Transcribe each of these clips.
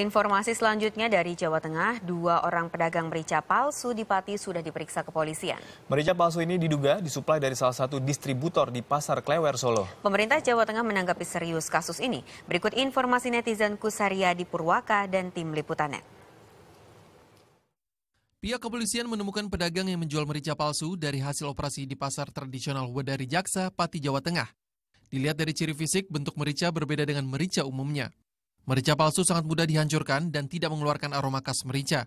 Informasi selanjutnya dari Jawa Tengah, dua orang pedagang merica palsu di Pati sudah diperiksa kepolisian. Merica palsu ini diduga disuplai dari salah satu distributor di Pasar Klewer, Solo. Pemerintah Jawa Tengah menanggapi serius kasus ini. Berikut informasi netizen Kusaria di Purwaka dan tim liputannya. Pihak kepolisian menemukan pedagang yang menjual merica palsu dari hasil operasi di pasar tradisional Wedari Jaksa, Pati, Jawa Tengah. Dilihat dari ciri fisik, bentuk merica berbeda dengan merica umumnya. Merica palsu sangat mudah dihancurkan dan tidak mengeluarkan aroma khas merica.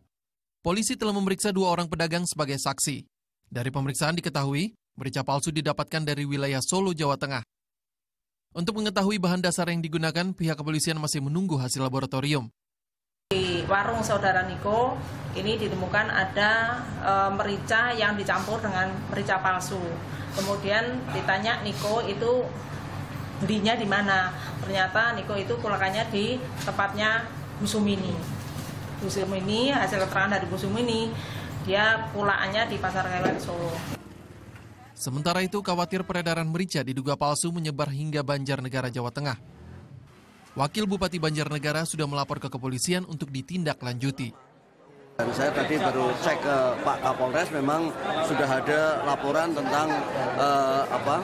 Polisi telah memeriksa dua orang pedagang sebagai saksi. Dari pemeriksaan diketahui, merica palsu didapatkan dari wilayah Solo, Jawa Tengah. Untuk mengetahui bahan dasar yang digunakan, pihak kepolisian masih menunggu hasil laboratorium. Di warung saudara Niko, ini ditemukan ada e, merica yang dicampur dengan merica palsu. Kemudian ditanya Niko itu belinya di mana ternyata Niko itu pulakannya di tempatnya Musumini Musumini hasil keterangan dari Musumini dia pulaannya di pasar Kelet Solo Sementara itu khawatir peredaran merica diduga palsu menyebar hingga Banjarnegara Jawa Tengah Wakil Bupati Banjarnegara sudah melapor ke kepolisian untuk ditindaklanjuti. Dan saya tadi baru cek ke Pak Kapolres memang sudah ada laporan tentang uh, apa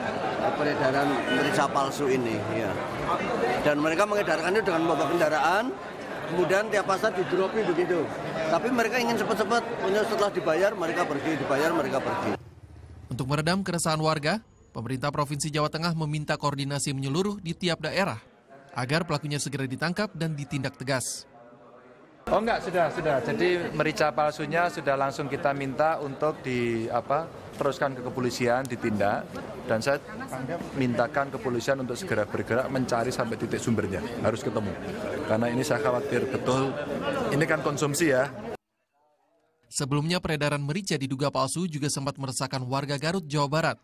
peredaran merica palsu ini ya. Dan mereka mengedarkannya dengan membawa kendaraan kemudian tiap pasar didropi begitu. Tapi mereka ingin cepat-cepat punya setelah dibayar mereka pergi, dibayar mereka pergi. Untuk meredam keresahan warga, pemerintah Provinsi Jawa Tengah meminta koordinasi menyeluruh di tiap daerah agar pelakunya segera ditangkap dan ditindak tegas. Oh enggak, sudah, sudah. Jadi merica palsunya sudah langsung kita minta untuk di apa teruskan ke kepolisian ditindak dan saya mintakan kepolisian untuk segera bergerak mencari sampai titik sumbernya harus ketemu karena ini saya khawatir betul ini kan konsumsi ya Sebelumnya peredaran merica diduga palsu juga sempat meresahkan warga Garut, Jawa Barat.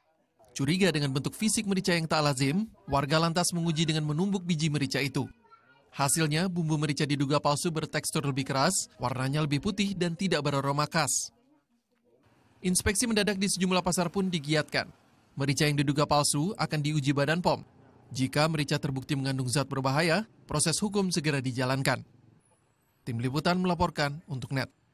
Curiga dengan bentuk fisik merica yang tak lazim, warga lantas menguji dengan menumbuk biji merica itu. Hasilnya, bumbu merica diduga palsu bertekstur lebih keras, warnanya lebih putih, dan tidak beraroma khas. Inspeksi mendadak di sejumlah pasar pun digiatkan. Merica yang diduga palsu akan diuji badan POM. Jika merica terbukti mengandung zat berbahaya, proses hukum segera dijalankan. Tim Liputan melaporkan untuk NET.